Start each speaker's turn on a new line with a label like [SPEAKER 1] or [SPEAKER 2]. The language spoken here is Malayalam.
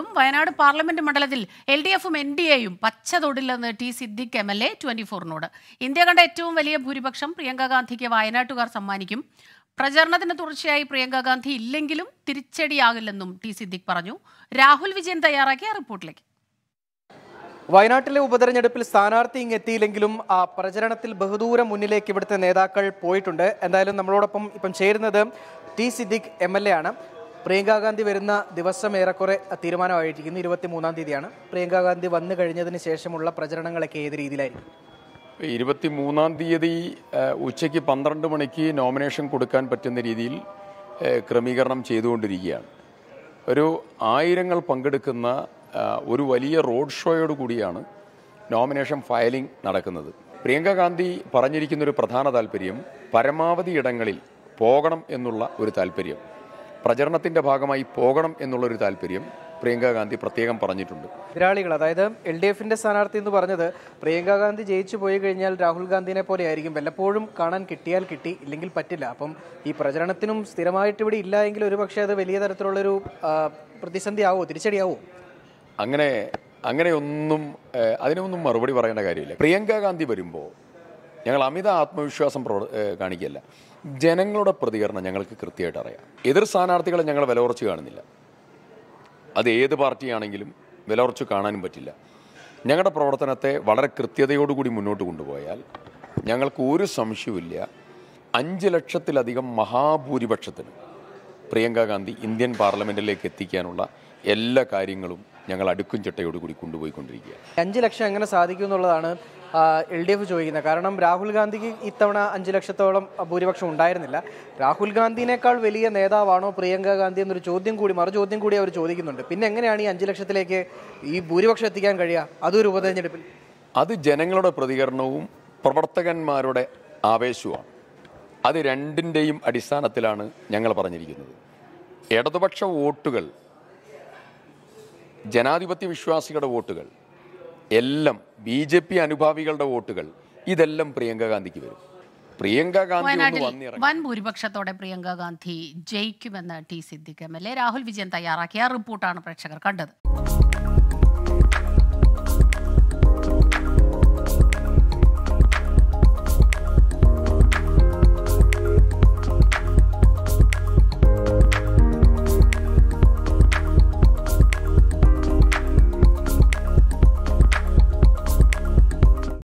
[SPEAKER 1] എന്നിട്ടും വയനാട് പാർലമെന്റ് മണ്ഡലത്തിൽ എൽ ഡി എഫും എൻ ഡി എയും പച്ച തൊടില്ലെന്ന് T Siddique M L A twenty ഫോറിനോട് ഇന്ത്യ കണ്ട ഏറ്റവും വലിയ ഭൂരിപക്ഷം പ്രിയങ്ക ഗാന്ധിക്ക് വയനാട്ടുകാർ സമ്മാനിക്കും പ്രചരണത്തിന് തുടർച്ചയായി പ്രിയങ്ക ഗാന്ധി ഇല്ലെങ്കിലും തിരിച്ചടിയാകില്ലെന്നും ടി സിദ്ദിഖ് പറഞ്ഞു രാഹുൽ വിജയൻ തയ്യാറാക്കിയ റിപ്പോർട്ടിലേക്ക്
[SPEAKER 2] വയനാട്ടിലെ ഉപതെരഞ്ഞെടുപ്പിൽ സ്ഥാനാർത്ഥി ഇങ്ങെത്തിയില്ലെങ്കിലും എത്തിയില്ലെങ്കിലും ആ പ്രചരണത്തിൽ ബഹുദൂരം മുന്നിലേക്ക് ഇവിടുത്തെ നേതാക്കൾ പോയിട്ടുണ്ട് എന്തായാലും നമ്മളോടൊപ്പം ഇപ്പം ചേരുന്നത് T Siddique M L A ആണ് പ്രിയങ്കാഗാന്ധി വരുന്ന ദിവസം ഏറെക്കുറെ തീരുമാനമായിരിക്കുന്നു ഇരുപത്തി മൂന്നാം തീയതിയാണ് പ്രിയങ്കാഗാന്ധി വന്നു കഴിഞ്ഞതിന് ശേഷമുള്ള പ്രചരണങ്ങളൊക്കെ ഏത് രീതിയിലായിരിക്കും
[SPEAKER 3] ഇരുപത്തി മൂന്നാം തീയതി ഉച്ചയ്ക്ക് പന്ത്രണ്ട് മണിക്ക് നോമിനേഷൻ കൊടുക്കാൻ പറ്റുന്ന രീതിയിൽ ക്രമീകരണം ചെയ്തുകൊണ്ടിരിക്കുകയാണ് ഒരു ആയിരങ്ങൾ പങ്കെടുക്കുന്ന ഒരു വലിയ റോഡ് ഷോയോട് കൂടിയാണ് നോമിനേഷൻ ഫയലിംഗ് നടക്കുന്നത് പ്രിയങ്കാഗാന്ധി പറഞ്ഞിരിക്കുന്ന ഒരു പ്രധാന താല്പര്യം പരമാവധി ഇടങ്ങളിൽ പോകണം എന്നുള്ള ഒരു താല്പര്യം പ്രചരണത്തിൻ്റെ ഭാഗമായി പോകണം എന്നുള്ളൊരു താല്പര്യം പ്രിയങ്ക ഗാന്ധി പ്രത്യേകം പറഞ്ഞിട്ടുണ്ട്
[SPEAKER 2] എതിരാളികൾ അതായത് എൽ ഡി എഫിന്റെ സ്ഥാനാർത്ഥി എന്ന് പറഞ്ഞത് പ്രിയങ്ക ഗാന്ധി ജയിച്ചു പോയി കഴിഞ്ഞാൽ രാഹുൽ ഗാന്ധിനെ പോലെ ആയിരിക്കും വല്ലപ്പോഴും കാണാൻ കിട്ടിയാൽ കിട്ടി ഇല്ലെങ്കിൽ പറ്റില്ല അപ്പം ഈ പ്രചരണത്തിനും സ്ഥിരമായിട്ട് ഇവിടെ ഇല്ല എങ്കിൽ ഒരുപക്ഷെ അത് വലിയ തരത്തിലുള്ളൊരു ആവോ തിരിച്ചടിയാവോ
[SPEAKER 3] അങ്ങനെ അങ്ങനെയൊന്നും അതിനൊന്നും മറുപടി പറയേണ്ട കാര്യമില്ല പ്രിയങ്ക ഗാന്ധി വരുമ്പോൾ ഞങ്ങൾ അമിത ആത്മവിശ്വാസം പ്രവർ ജനങ്ങളുടെ പ്രതികരണം ഞങ്ങൾക്ക് കൃത്യമായിട്ട് അറിയാം എതിർ സ്ഥാനാർത്ഥികളെ ഞങ്ങൾ വില കുറച്ച് കാണുന്നില്ല അത് ഏത് പാർട്ടിയാണെങ്കിലും വില കുറച്ച് കാണാനും പറ്റില്ല ഞങ്ങളുടെ പ്രവർത്തനത്തെ വളരെ കൃത്യതയോടുകൂടി മുന്നോട്ട് കൊണ്ടുപോയാൽ ഞങ്ങൾക്ക് ഒരു സംശയവുമില്ല അഞ്ച് ലക്ഷത്തിലധികം മഹാഭൂരിപക്ഷത്തിന് പ്രിയങ്കാ ഗാന്ധി ഇന്ത്യൻ പാർലമെൻറ്റിലേക്ക് എത്തിക്കാനുള്ള എല്ലാ കാര്യങ്ങളും ഞങ്ങൾ അടുക്കും ചട്ടയോടുകൂടി കൊണ്ടുപോയിക്കൊണ്ടിരിക്കുക
[SPEAKER 2] അഞ്ച് ലക്ഷം എങ്ങനെ സാധിക്കും എന്നുള്ളതാണ് എൽ ഡി എഫ് ചോദിക്കുന്നത് കാരണം രാഹുൽ ഗാന്ധിക്ക് ഇത്തവണ അഞ്ച് ലക്ഷത്തോളം ഭൂരിപക്ഷം ഉണ്ടായിരുന്നില്ല രാഹുൽ ഗാന്ധിനേക്കാൾ വലിയ നേതാവാണോ പ്രിയങ്ക ഗാന്ധി എന്നൊരു ചോദ്യം കൂടി മറു ചോദ്യം കൂടി അവർ ചോദിക്കുന്നുണ്ട് പിന്നെ എങ്ങനെയാണ് ഈ അഞ്ച് ലക്ഷത്തിലേക്ക് ഈ ഭൂരിപക്ഷം എത്തിക്കാൻ കഴിയുക അതൊരു ഉപതെരഞ്ഞെടുപ്പിൽ
[SPEAKER 3] അത് ജനങ്ങളുടെ പ്രതികരണവും പ്രവർത്തകന്മാരുടെ ആവേശവുമാണ് അത് രണ്ടിൻ്റെയും അടിസ്ഥാനത്തിലാണ് ഞങ്ങൾ പറഞ്ഞിരിക്കുന്നത് ഇടതുപക്ഷ വോട്ടുകൾ ജനാധിപത്യ വിശ്വാസികളുടെ വോട്ടുകൾ എല്ലാം ബി ജെ പി അനുഭാവികളുടെ വോട്ടുകൾ ഇതെല്ലാം പ്രിയങ്ക ഗാന്ധിക്ക് വരും പ്രിയങ്ക ഗാന്ധി വൻ
[SPEAKER 1] ഭൂരിപക്ഷത്തോടെ പ്രിയങ്ക ഗാന്ധി ജയിക്കുമെന്ന് T Siddique M L A Rahul Vijayan തയ്യാറാക്കിയ റിപ്പോർട്ടാണ് പ്രേക്ഷകർ കണ്ടത്